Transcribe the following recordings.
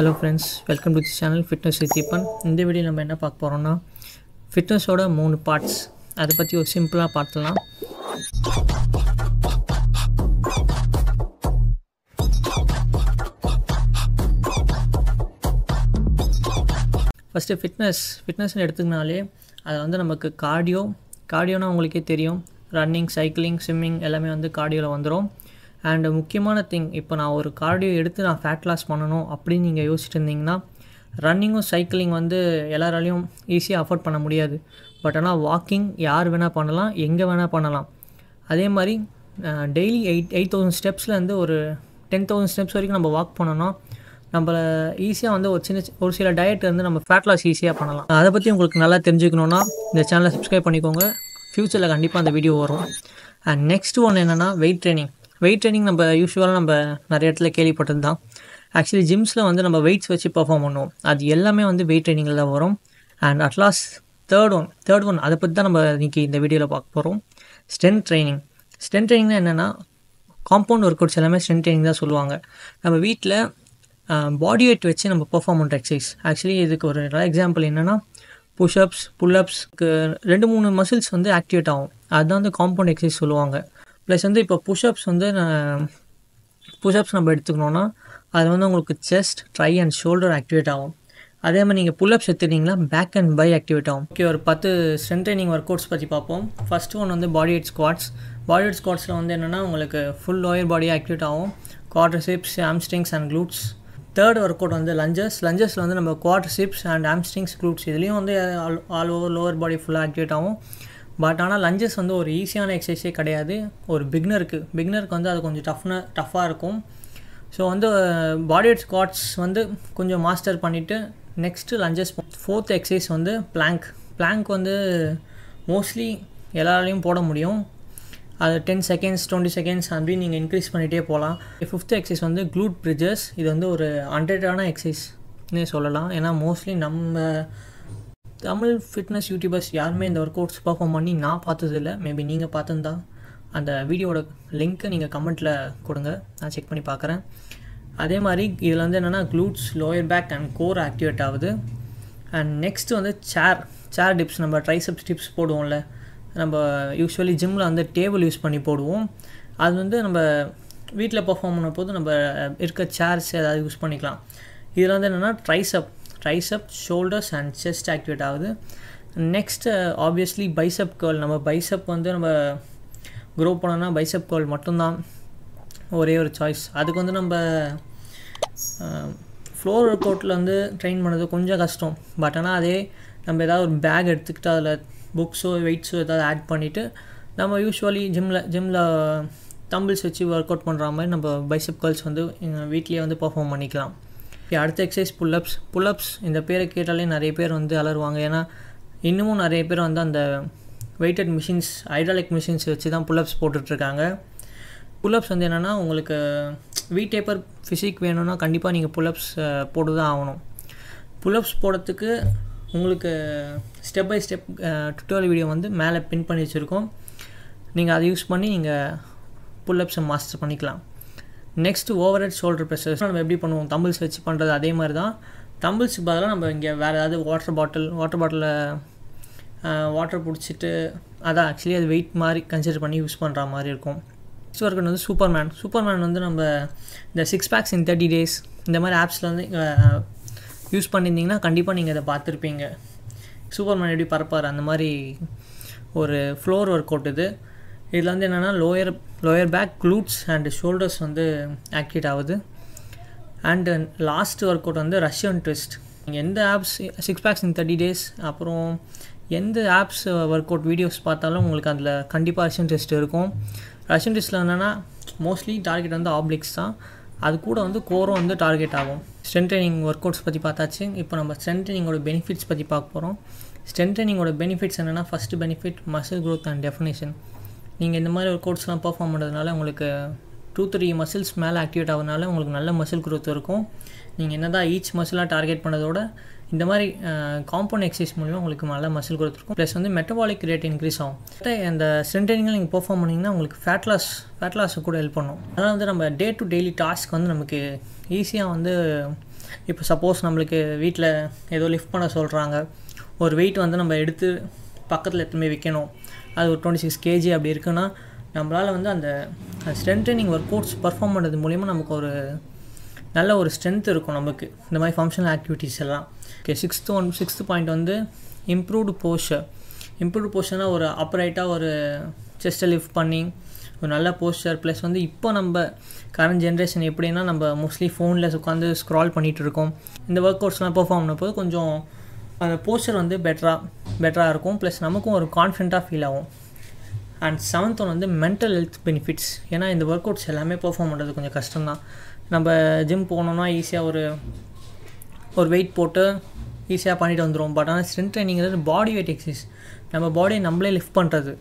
hello friends welcome to the channel fitness வித்திப்பன் இந்த video நம்ம என்ன பார்க்க போகிறோம்னா ஃபிட்னஸோட மூணு பார்ட்ஸ் அதை பற்றி ஒரு சிம்பிளாக பார்த்துலாம் ஃபஸ்ட்டு ஃபிட்னஸ் ஃபிட்னஸ்னு எடுத்துக்கினாலே அதை வந்து நமக்கு கார்டியோ கார்டியோனா உங்களுக்கே தெரியும் ரன்னிங் சைக்கிளிங் ஸ்விம்மிங் எல்லாமே வந்து கார்டியோவில் வந்துடும் அண்ட் முக்கியமான திங் இப்போ நான் ஒரு கார்டியோ எடுத்து நான் ஃபேட் லாஸ் பண்ணணும் அப்படின்னு நீங்கள் யோசிச்சுட்டு இருந்தீங்கன்னா ரன்னிங்கும் சைக்கிளிங் வந்து எல்லாராலையும் ஈஸியாக அஃபோர்ட் பண்ண முடியாது பட் ஆனால் வாக்கிங் யார் வேணால் பண்ணலாம் எங்கே வேணால் பண்ணலாம் அதே மாதிரி டெய்லி எயிட் எயிட் தௌசண்ட் ஸ்டெப்ஸ்லேருந்து ஒரு டென் தௌசண்ட் ஸ்டெப்ஸ் வரைக்கும் நம்ம வாக் பண்ணோன்னா நம்மளை ஈஸியாக வந்து ஒரு சின்ன ஒரு சில டயட் வந்து நம்ம ஃபேட் லாஸ் ஈஸியாக பண்ணலாம் அதை பற்றி உங்களுக்கு நல்லா தெரிஞ்சுக்கணுன்னா இந்த சேனலை சப்ஸ்கிரைப் பண்ணிக்கோங்க ஃப்யூச்சரில் கண்டிப்பாக அந்த வீடியோ வரும் அண்ட் நெக்ஸ்ட் ஒன்று என்னென்னா வெயிட் ட்ரைனிங் வெயிட் ட்ரைனிங் நம்ம யூஸ்வலாக நம்ம நிறைய இடத்துல கேள்விப்பட்டது தான் ஆக்சுவலி ஜிம்ஸில் வந்து நம்ம வெயிட்ஸ் வச்சு பர்ஃபார்ம் பண்ணுவோம் அது எல்லாமே வந்து வெயிட் ட்ரைனிங்கில் தான் வரும் and at last third one third one அதை பற்றி தான் நம்ம இன்றைக்கி இந்த வீடியோவில் பார்க்க போகிறோம் ஸ்ட்ரென்த் ட்ரைனிங் ஸ்ட்ரென்த் ட்ரைனிங்னா என்னென்னா காம்பவுண்ட் ஒர்க் அவுட்ஸ் எல்லாமே ஸ்ட்ரென்த் ட்ரைனிங் தான் சொல்லுவாங்க நம்ம வீட்டில் பாடி வெயிட் வச்சு நம்ம பர்ஃபார்ம் பண்ணுற எக்ஸசைஸ் ஆக்சுவலி இதுக்கு ஒரு நல்ல எக்ஸாம்பிள் என்னென்னா புஷ்அப்ஸ் புல்அப்ஸ்க்கு ரெண்டு மூணு மசில்ஸ் வந்து ஆக்டிவேட் ஆகும் அதுதான் வந்து காம்பவுண்ட் எக்ஸசைஸ் சொல்லுவாங்க ப்ளஸ் வந்து இப்போ புஷ்அப்ஸ் வந்து நான் புஷ்அப்ஸ் நம்ம எடுத்துக்கணுன்னா அது வந்து உங்களுக்கு chest tri and shoulder activate ஆகும் அதே மாதிரி நீங்கள் புல்அப்ஸ் எடுத்துட்டிங்கன்னா பேக் அண்ட் பை ஆக்டிவேட் ஆகும் ஓகே ஒரு பத்து ஸ்ட்ரென்த் ட்ரைனிங் ஒர்க் அவுட்ஸ் பற்றி பார்ப்போம் ஃபஸ்ட்டு ஒன் வந்து body head squats body head ஸ்குவாட்ஸில் வந்து என்னென்னா உங்களுக்கு ஃபுல் லோயர் பாடி ஆக்டிவேட் ஆகும் quadriceps hamstrings and glutes third workout வந்து லஞ்சஸ் லஞ்சஸில் வந்து நம்ம ஷிப்ஸ் அண்ட் ஆம்ஸ்டிங்ஸ் க்ளூட்ஸ் இதுலேயும் வந்து ஆல் ஓவர் லோவர் பாடி ஃபுல்லாக ஆக்டிவேட் ஆகும் பட் ஆனால் லஞ்சஸ் வந்து ஒரு ஈஸியான எக்ஸசைஸே கிடையாது ஒரு பிக்னருக்கு பிக்னருக்கு வந்து அது கொஞ்சம் டஃப்னா டஃப்பாக இருக்கும் ஸோ வந்து பாடி வெயிட் ஸ்குவாட்ஸ் வந்து கொஞ்சம் மாஸ்டர் பண்ணிவிட்டு நெக்ஸ்ட்டு லஞ்சஸ் ஃபோர்த் எக்ஸசைஸ் வந்து பிளாங்க் பிளாங்க் வந்து மோஸ்ட்லி எல்லாராலையும் போட முடியும் அது டென் செகண்ட்ஸ் டுவெண்ட்டி செகண்ட்ஸ் அப்படின்னு நீங்கள் இன்க்ரீஸ் பண்ணிகிட்டே போகலாம் ஃபிஃப்த்து எக்ஸசைஸ் வந்து க்ளூட் பிரிட்ஜஸ் இது வந்து ஒரு ஹண்ட்ரடான எக்ஸசைஸ்னே சொல்லலாம் ஏன்னா மோஸ்ட்லி நம்ம தமிழ் ஃபிட்னஸ் யூடியூபர்ஸ் யாருமே இந்த ஒர்க் அவுட்ஸ் பர்ஃபார்ம் பண்ணி நான் பார்த்ததில்ல மேபி நீங்கள் பார்த்துருந்தா அந்த வீடியோட லிங்க்கை நீங்கள் கமெண்ட்டில் கொடுங்க நான் செக் பண்ணி பார்க்குறேன் அதே மாதிரி இதில் வந்து என்னென்னா glutes lower back and core activate ஆகுது அண்ட் நெக்ஸ்ட் வந்து சேர் சேர் டிப்ஸ் நம்ம ட்ரைசப்ஸ் டிப்ஸ் போடுவோம்ல நம்ம யூஸ்வலி ஜிம்மில் வந்து டேபிள் யூஸ் பண்ணி போடுவோம் அது வந்து நம்ம வீட்டில் பர்ஃபார்ம் பண்ண போது நம்ம இருக்க சேர்ஸ் ஏதாவது யூஸ் பண்ணிக்கலாம் இதில் வந்து என்னென்னா tricep tricep shoulders and chest activate ஆகுது நெக்ஸ்ட்டு ஆப்வியஸ்லி பைசப் கேர்ள் நம்ம பைசப் வந்து நம்ம க்ரோ பண்ணோம்னா பைசப் கேர்ள் மட்டும்தான் ஒரே ஒரு சாய்ஸ் அதுக்கு வந்து நம்ம ஃப்ளோர் ஒர்க் அவுட்டில் வந்து ட்ரெயின் பண்ணுறது கொஞ்சம் கஷ்டம் பட் ஆனால் அதே நம்ம ஏதாவது ஒரு பேக் எடுத்துக்கிட்டு அதில் புக்ஸோ வெயிட்ஸோ ஏதாவது ஆட் பண்ணிவிட்டு நம்ம யூஸ்வலி ஜிம்மில் ஜிம்மில் தம்பிள்ஸ் வச்சு ஒர்க் அவுட் பண்ணுற மாதிரி நம்ம பைசப் கேர்ள்ஸ் வந்து uh, வீட்லேயே வந்து பர்ஃபார்ம் பண்ணிக்கலாம் இப்போ அடுத்த எக்ஸசைஸ் புல்லப்ஸ் புல்லப்ஸ் இந்த பேரை கேட்டாலே நிறைய பேர் வந்து அலருவாங்க ஏன்னா இன்னமும் நிறைய பேர் வந்து அந்த வெயிட்டட் மிஷின்ஸ் ஹைட்ராலிக் மிஷின்ஸ் வச்சு தான் புல்லப்ஸ் போட்டுட்ருக்காங்க புல்லப்ஸ் வந்து என்னென்னா உங்களுக்கு வீ டேப்பர் ஃபிசிக் வேணும்னா கண்டிப்பாக நீங்கள் புல்லப்ஸ் போட்டு தான் ஆகணும் புல்லப்ஸ் போடுறதுக்கு உங்களுக்கு step by step tutorial video வந்து மேலே பின் பண்ணி வச்சுருக்கோம் நீங்கள் அதை யூஸ் பண்ணி நீங்கள் புல்லப்ஸை மாஸ்டர் பண்ணிக்கலாம் next overhead shoulder presses நம்ம எப்படி பண்ணுவோம் தம்பிள்ஸ் வச்சு பண்ணுறது அதே மாதிரி தான் தம்பிள்ஸுக்கு பதிலாக நம்ம இங்கே வேறு ஏதாவது வாட்டர் பாட்டில் வாட்டர் பாட்டிலில் வாட்டர் பிடிச்சிட்டு அதான் ஆக்சுவலி அது வெயிட் மாதிரி கன்சிடர் பண்ணி யூஸ் பண்ணுற மாதிரி இருக்கும் நெக்ஸ்ட் ஒர்க்கு வந்து சூப்பர்மேன் சூப்பர்மேன் வந்து நம்ம இந்த six packs in thirty days இந்த மாதிரி ஆப்ஸில் வந்து யூஸ் பண்ணியிருந்தீங்கன்னா கண்டிப்பாக நீங்கள் அதை பார்த்துருப்பீங்க சூப்பர்மேன் எப்படி பரப்பார் அந்த மாதிரி ஒரு ஃப்ளோர் ஒர்க் அவுட் இது இதில் வந்து என்னென்னா lower lower back glutes and shoulders வந்து ஆக்டிவேட் ஆகுது அண்டு லாஸ்ட் ஒர்க் அவுட் வந்து ரஷ்யன் ட்விஸ்ட் எந்த abs six packs in thirty days அப்புறம் எந்த ஆப்ஸ் ஒர்க் அவுட் வீடியோஸ் பார்த்தாலும் உங்களுக்கு அதில் கண்டிப்பாக ரஷ்யன் ட்விஸ்ட் இருக்கும் ரஷ்யன் ட்விஸ்ட்டில் என்னென்னா மோஸ்ட்லி டார்கெட் வந்து ஆப்ளிக்ஸ் தான் அது கூட வந்து கோரம் வந்து டார்கெட் ஆகும் ஸ்ட்ரென்த் ட்ரைனிங் ஒர்க் அவுட்ஸ் பற்றி பார்த்தாச்சு இப்போ நம்ம ஸ்ட்ரென்த் ட்ரைனிங்கோட பெனிஃபிட்ஸ் பற்றி பார்க்க போகிறோம் ஸ்ட்ரென்த் ட்ரைனிங்கோட பெனிஃபிட்ஸ் என்னென்னா first benefit muscle growth and definition நீங்கள் இந்த மாதிரி ஒரு அவுட்ஸ்லாம் பர்ஃபார்ம் பண்ணுறதுனால உங்களுக்கு டூ த்ரீ மசில்ஸ் மேலே ஆக்டிவேட் ஆகிறதுனால உங்களுக்கு நல்ல மசில் குரோத் இருக்கும் நீங்கள் என்ன தான் ஈச் மசிலாக டார்கெட் பண்ணதோட இந்த மாதிரி காம்பவுண்ட் எக்ஸசைஸ் மூலிமா உங்களுக்கு நல்ல மசில் குரோத் இருக்கும் ப்ளஸ் வந்து மெட்டபாலிக் ரேட் இன்க்ரீஸ் ஆகும் அந்த ஸ்ட்ரென்த் நீங்கள் பர்ஃபார்ம் பண்ணிங்கன்னா உங்களுக்கு ஃபேட் லாஸ் ஃபேட் லாஸுக்கு கூட ஹெல்ப் பண்ணும் அதனால் வந்து நம்ம டே டு டெய்லி டாஸ்க் வந்து நமக்கு ஈஸியாக வந்து இப்போ சப்போஸ் நம்மளுக்கு வீட்டில் ஏதோ லிஃப்ட் பண்ண சொல்கிறாங்க ஒரு வெயிட் வந்து நம்ம எடுத்து பக்கத்தில் எத்தனை விற்கணும் வைக்கணும் அது ஒரு டுவெண்ட்டி சிக்ஸ் கேஜி அப்படி இருக்குன்னா நம்மளால் வந்து அந்த strength training workouts perform பண்ணுறது மூலிமா நமக்கு ஒரு நல்ல ஒரு ஸ்ட்ரென்த் இருக்கும் நமக்கு இந்த மாதிரி ஃபங்க்ஷனல் ஆக்டிவிட்டீஸ் எல்லாம் okay sixth one sixth point வந்து இம்ப்ரூவ்டு போஸ்டர் இம்ப்ரூவ்டு போஸ்டர்னால் ஒரு அப்ரைட்டாக ஒரு செஸ்ட்டை லிஃப்ட் பண்ணி ஒரு நல்ல போஸ்டர் ப்ளஸ் வந்து இப்போ நம்ம கரண்ட் ஜென்ரேஷன் எப்படின்னா நம்ம மோஸ்ட்லி ஃபோனில் உட்காந்து ஸ்க்ரால் பண்ணிகிட்டு இருக்கோம் இந்த ஒர்க் அவுட்ஸ்லாம் பர்ஃபார்ம் பண்ணும்போது கொஞ்சம் அந்த போஸ்டர் வந்து பெட்டராக பெட்டராக இருக்கும் ப்ளஸ் நமக்கும் ஒரு கான்ஃபிடண்ட்டாக ஃபீல் ஆகும் அண்ட் செவன்த் ஒன் வந்து மென்டல் ஹெல்த் பெனிஃபிட்ஸ் ஏன்னா இந்த ஒர்க் அவுட்ஸ் எல்லாமே பர்ஃபார்ம் பண்ணுறது கொஞ்சம் கஷ்டம்தான் நம்ம ஜிம் போனோம்னா ஈஸியாக ஒரு ஒரு வெயிட் போட்டு ஈஸியாக பண்ணிட்டு வந்துடுவோம் பட் ஆனால் ஸ்ட்ரென்த் ட்ரைனிங்கிறது பாடி வெயிட் எக்ஸசைஸ் நம்ம பாடியை நம்மளே லிஃப்ட் பண்ணுறது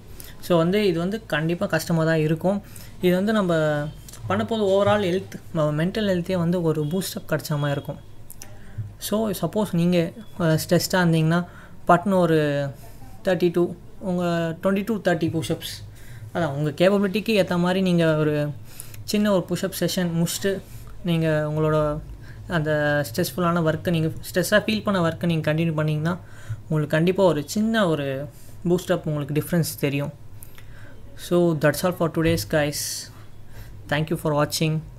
ஸோ வந்து இது வந்து கண்டிப்பாக கஷ்டமாக தான் இருக்கும் இது வந்து நம்ம பண்ணும்போது ஓவரால் ஹெல்த் மென்டல் ஹெல்த்தே வந்து ஒரு பூஸ்டப் கிடச்ச மாதிரி இருக்கும் ஸோ சப்போஸ் நீங்கள் ஸ்ட்ரெஸ்டாக இருந்தீங்கன்னா பட்னு ஒரு தேர்ட்டி டூ உங்கள் டுவெண்ட்டி டூ தேர்ட்டி புஷ்அப்ஸ் அதான் உங்கள் கேப்பபிலிட்டிக்கு ஏற்ற மாதிரி நீங்கள் ஒரு சின்ன ஒரு புஷ்அப் செஷன் முடிச்சுட்டு நீங்கள் உங்களோட அந்த ஸ்ட்ரெஸ்ஃபுல்லான ஒர்க்கை நீங்கள் ஸ்ட்ரெஸ்ஸாக ஃபீல் பண்ண ஒர்க்கை நீங்கள் கண்டினியூ பண்ணிங்கன்னா உங்களுக்கு கண்டிப்பாக ஒரு சின்ன ஒரு பூஸ்டப் உங்களுக்கு டிஃப்ரென்ஸ் தெரியும் so that's all for today's guys thank you for வாட்சிங்